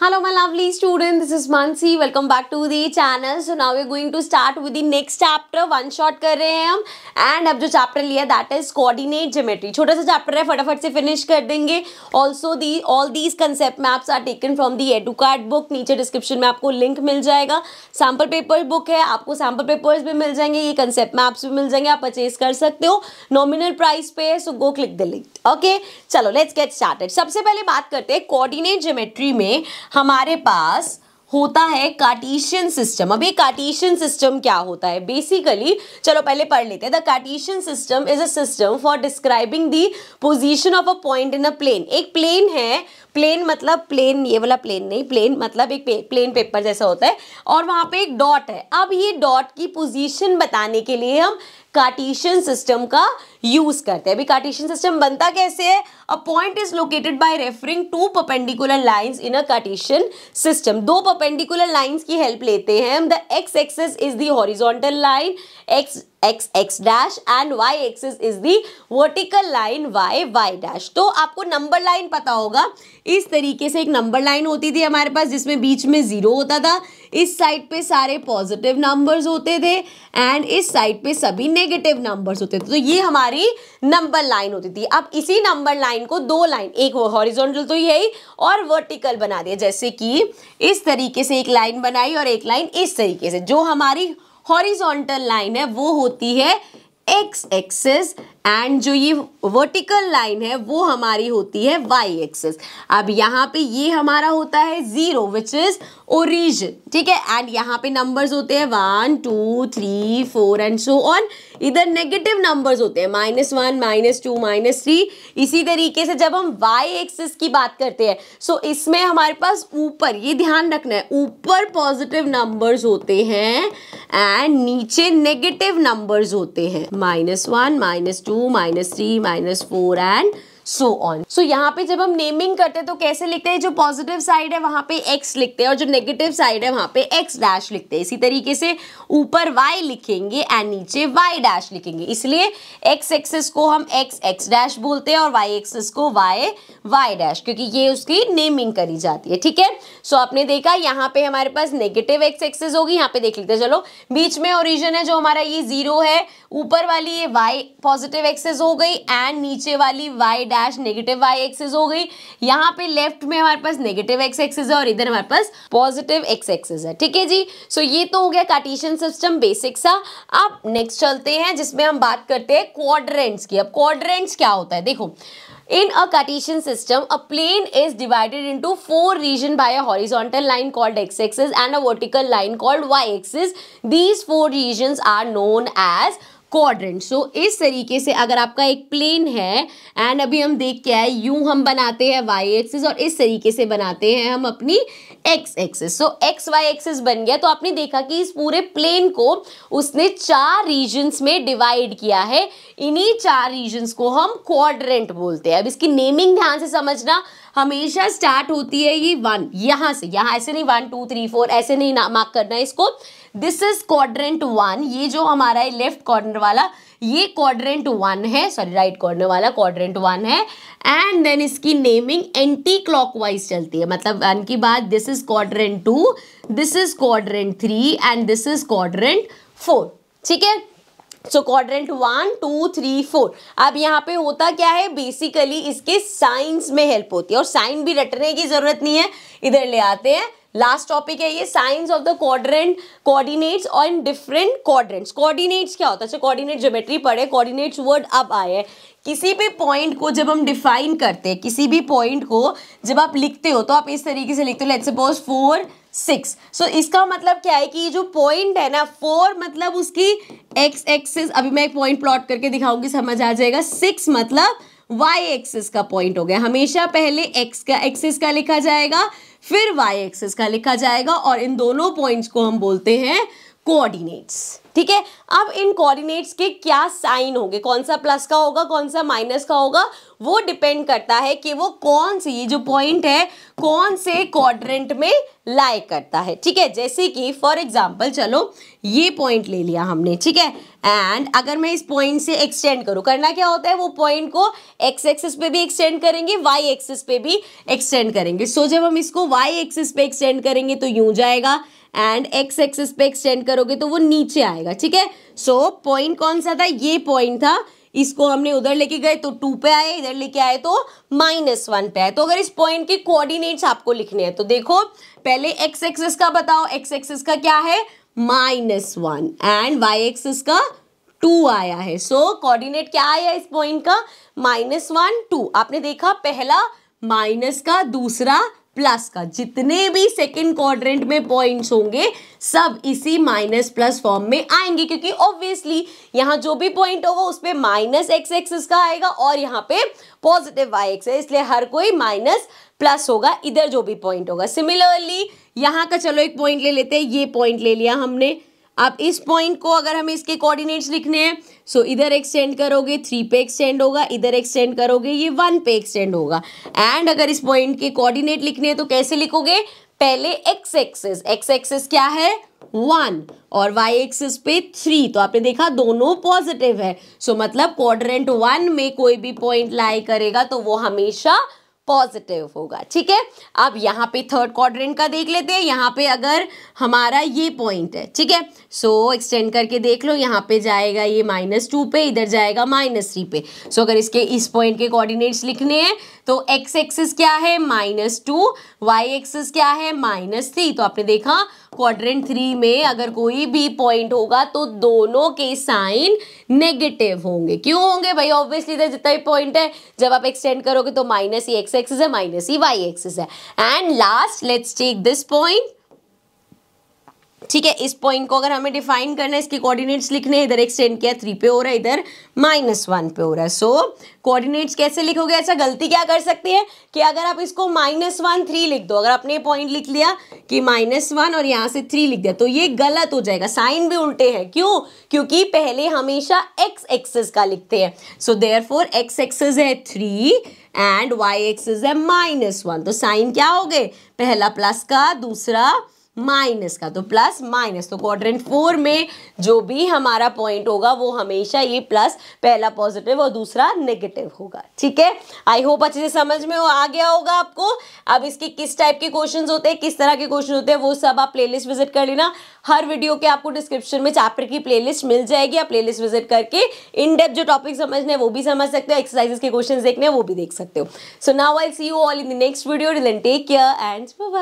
hello my lovely student this is mansi welcome back to the channel so now we're going to start with the next chapter one shot कर रहे हैं हम and अब जो chapter लिया that is coordinate geometry छोटा सा chapter है फटाफट से finish कर देंगे also the all these concept maps are taken from the educard book नीचे description में आपको link मिल जाएगा sample paper book है आपको sample papers भी मिल जाएंगे ये concept maps भी मिल जाएंगे आप purchase कर सकते हो nominal price पे है so go click the link okay चलो let's get started सबसे पहले बात करते हैं coordinate geometry में हमारे पास होता है कार्टिशियन सिस्टम अब ये कार्टिशियन सिस्टम क्या होता है बेसिकली चलो पहले पढ़ लेते हैं the Cartesian system is a system for describing the position of a point in a plane एक प्लेन है प्लेन मतलब प्लेन ये वाला प्लेन नहीं प्लेन मतलब एक प्लेन पेपर जैसा होता है और वहाँ पे एक डॉट है अब ये डॉट की पोजीशन बताने के लिए हम कार्टिशन सिस्टम का यूज करते हैं अभी कार्टिशन सिस्टम बनता कैसे है a point is located by referring to perpendicular lines in a Cartesian system दो पपेंडिकुलर लाइंस की हेल्प लेते हैं हम the X axis is the horizontal line X X X dash and Y axis is the vertical line Y Y dash तो आपको number line पता होगा इस तरीके से एक नंबर लाइन होती थी हमारे पास जिसमें बीच में ज़ीरो होता था इस साइड पे सारे पॉजिटिव नंबर्स होते थे एंड इस साइड पे सभी नेगेटिव नंबर्स होते थे तो ये हमारी नंबर लाइन होती थी अब इसी नंबर लाइन को दो लाइन एक हॉरिजॉन्टल तो यही और वर्टिकल बना दिया जैसे कि इस तरीके से एक लाइन बनाई और एक लाइन इस तरीके से जो हमारी हॉरिजॉन्टल लाइन है वो होती है एक्स एक्सेस एंड जो ये वर्टिकल लाइन है वो हमारी होती है वाई एक्सेस अब यहाँ पे ये हमारा होता है जीरो विच इज ओरिजिन ठीक है एंड यहाँ पे नंबर्स होते हैं one two three four and so on इधर नेगेटिव नंबर्स होते हैं minus one minus two minus three इसी तरीके से जब हम वाई एक्सेस की बात करते हैं सो so इसमें हमारे पास ऊपर ये ध्यान रखना है ऊपर पॉजिटिव नंबर्स होते हैं एंड नीचे नेगेटिव नंबर्स होते हैं minus one minus two 2, minus 3, minus 4 and so on so यहाँ पे जब हम नेमिंग करते हैं तो कैसे लिखते हैं जो पॉजिटिव साइड है वहां पे एक्स लिखते हैं और जो नेगेटिव साइड है वहां पे एक्स डैश लिखते हैं इसी तरीके से ऊपर वाई लिखेंगे एंड नीचे वाई डैश लिखेंगे इसलिए एक्स एक्सेस को हम एक्स एक्स डैश बोलते हैं और वाई एक्सेस को वाई वाई डैश क्योंकि ये उसकी नेमिंग करी जाती है ठीक है सो आपने देखा यहाँ पे हमारे पास नेगेटिव एक्स एक्सेस होगी यहाँ पे देख लेते हैं चलो बीच में ओरिजिन है जो हमारा ये जीरो है ऊपर वाली ये वाई पॉजिटिव एक्सेस हो गई एंड नीचे वाली Y dash dash negative Y axis हो गई यहाँ पे लेफ्ट में हमारे पास नेगेटिव एक्स एक्सेस है और इधर हमारे पास पॉजिटिव एक्स एक्सेस है ठीक है जी सो ये तो हो गया कार्टिशियन सिस्टम बेसिक सा अब नेक्स्ट चलते हैं जिसमें हम बात करते हैं क्वाड्रेंट्स की अब क्वाड्रेंट्स क्या होता है देखो in a Cartesian system a plane is divided into four region by a horizontal line called X axis and a vertical line called Y axis these four regions are known as quadrant so so, इस तरीके से अगर आपका एक plane है and अभी हम देख के आए यू हम बनाते हैं वाई एक्सिस और इस तरीके से बनाते हैं हम अपनी X axis so X Y axis बन गया तो आपने देखा कि इस पूरे प्लेन को उसने चार रीजन्स में डिवाइड किया है इन्हीं चार रीजन्स को हम क्वाड्रेंट बोलते हैं अब इसकी नेमिंग ध्यान से समझना हमेशा स्टार्ट होती है ये वन यहाँ से यहाँ ऐसे नहीं वन टू थ्री फोर ऐसे नहीं मार्क करना है इसको दिस इज क्वाड्रेंट वन ये जो हमारा है लेफ्ट कॉर्नर वाला ये क्वाड्रेंट वन है सॉरी राइट कॉर्नर वाला क्वाड्रेंट वन है एंड देन इसकी नेमिंग एंटी क्लॉकवाइज चलती है मतलब वन की बात this is quadrant two this is quadrant three and this is quadrant four ठीक है so quadrant one two three four अब यहाँ पे होता क्या है बेसिकली इसके साइंस में हेल्प होती है और साइन भी रटने की ज़रूरत नहीं है इधर ले आते हैं लास्ट टॉपिक है ये signs of the quadrant coordinates और इन डिफरेंट क्वाड्रेंट्स कोऑर्डिनेट्स क्या होता है सो कोऑर्डिनेट ज्योमेट्री पढ़े कोऑर्डिनेट्स वर्ड अब आए हैं किसी भी पॉइंट को जब हम डिफाइन करते हैं किसी भी पॉइंट को जब आप लिखते हो तो आप इस तरीके से लिखते हो let suppose four six so इसका मतलब क्या है कि ये जो पॉइंट है ना फोर मतलब उसकी एक्स एक्सिस अभी मैं एक पॉइंट प्लॉट करके दिखाऊंगी समझ आ जाएगा सिक्स मतलब वाई एक्सिस का पॉइंट हो गया हमेशा पहले एक्स का एक्सिस का लिखा जाएगा फिर वाई एक्सिस का लिखा जाएगा और इन दोनों पॉइंट्स को हम बोलते हैं कोऑर्डिनेट्स ठीक है अब इन कोऑर्डिनेट्स के क्या साइन होंगे कौन सा प्लस का होगा कौन सा माइनस का होगा वो डिपेंड करता है कि वो कौन सी जो पॉइंट है कौन से क्वाड्रेंट में लाइक करता है ठीक है जैसे कि फॉर एग्जांपल चलो ये पॉइंट ले लिया हमने ठीक है एंड अगर मैं इस पॉइंट से एक्सटेंड करूँ करना क्या होता है वो पॉइंट को एक्स एक्सिस पे भी एक्सटेंड करेंगे वाई एक्सिस पे भी एक्सटेंड करेंगे सो so, जब हम इसको वाई एक्सिस पे एक्सटेंड करेंगे तो यूं जाएगा एंड एक्स एक्सेस पे एक्सटेंड करोगे तो वो नीचे आएगा ठीक है सो पॉइंट कौन सा था ये पॉइंट था इसको हमने उधर लेके गए तो टू पे आए इधर लेके आए तो माइनस वन पे आए तो अगर इस पॉइंट के कोऑर्डिनेट्स आपको लिखने हैं तो देखो पहले एक्स एक्सेस का बताओ एक्स एक्सेस का क्या है minus one and Y axis का टू आया है सो so, कोऑर्डिनेट क्या आया इस पॉइंट का माइनस वन टू आपने देखा पहला माइनस का दूसरा प्लस का जितने भी सेकेंड क्वाड्रेंट में पॉइंट्स होंगे सब इसी माइनस प्लस फॉर्म में आएंगे क्योंकि ऑब्वियसली यहाँ जो भी पॉइंट होगा उस पर माइनस एक्स एक्सिस का आएगा और यहाँ पे पॉजिटिव वाई एक्स है इसलिए हर कोई माइनस प्लस होगा इधर जो भी पॉइंट होगा सिमिलरली यहाँ का चलो एक पॉइंट ले लेते हैं ये पॉइंट ले लिया हमने अब इस पॉइंट को अगर हमें इसके कोऑर्डिनेट्स लिखने हैं सो so इधर एक्सटेंड करोगे थ्री पे एक्सटेंड होगा इधर एक्सटेंड करोगे ये वन पे एक्सटेंड होगा एंड अगर इस पॉइंट के कोऑर्डिनेट लिखने हैं तो कैसे लिखोगे पहले एक्स एक्सेस एक्स एक्सेस क्या है वन और वाई एक्सिस पे थ्री तो आपने देखा दोनों पॉजिटिव है सो so, मतलब क्वाड्रेंट वन में कोई भी पॉइंट लाई करेगा तो वो हमेशा पॉजिटिव होगा ठीक है अब यहाँ पे थर्ड क्वाड्रेंट का देख लेते हैं यहाँ पे अगर हमारा ये पॉइंट है ठीक है सो एक्सटेंड करके देख लो यहाँ पे जाएगा ये माइनस टू पे इधर जाएगा माइनस थ्री पे सो so, अगर इसके इस पॉइंट के कोऑर्डिनेट्स लिखने हैं तो एक्स एक्सिस क्या है माइनस टू वाई एक्सिस क्या है माइनस थ्री तो आपने देखा क्वाड्रेंट थ्री में अगर कोई भी पॉइंट होगा तो दोनों के साइन नेगेटिव होंगे क्यों होंगे भाई ऑब्वियसली जितना भी पॉइंट है जब आप एक्सटेंड करोगे तो माइनस ही एक्स एक्सिस है माइनस ही वाई एक्सिस है and last let's take this point ठीक है इस पॉइंट को अगर हमें डिफाइन करना है इसके कोऑर्डिनेट्स लिखने इधर एक्सटेंड किया थ्री पे हो रहा है इधर माइनस वन पे हो रहा है सो कोऑर्डिनेट्स कैसे लिखोगे ऐसा गलती क्या कर सकते हैं कि अगर आप इसको माइनस वन थ्री लिख दो अगर आपने पॉइंट लिख लिया कि माइनस वन और यहाँ से थ्री लिख दिया तो ये गलत हो जाएगा साइन भी उल्टे हैं क्यों क्योंकि पहले हमेशा एक्स एक्सेस का लिखते हैं so there four X axis है थ्री एंड वाई एक्सेस है माइनस वन तो साइन क्या हो गए पहला प्लस का दूसरा माइनस का तो प्लस माइनस तो क्वाड्रेंट फोर में जो भी हमारा पॉइंट होगा वो हमेशा ये प्लस पहला पॉजिटिव और दूसरा नेगेटिव होगा ठीक है आई होप अच्छे से समझ में आ गया होगा आपको अब इसके किस टाइप के क्वेश्चन होते हैं किस तरह के क्वेश्चन होते हैं वो सब आप प्लेलिस्ट विजिट कर लेना हर वीडियो के आपको डिस्क्रिप्शन में चैप्टर की प्ले मिल जाएगी आप प्लेलिस्ट विजिट करके इन डेप्थ जो टॉपिक समझने वो भी समझ सकते हो एक्सरसाइजेस के क्वेश्चन देखने वो भी देख सकते हो so now I see you all in the next video take care and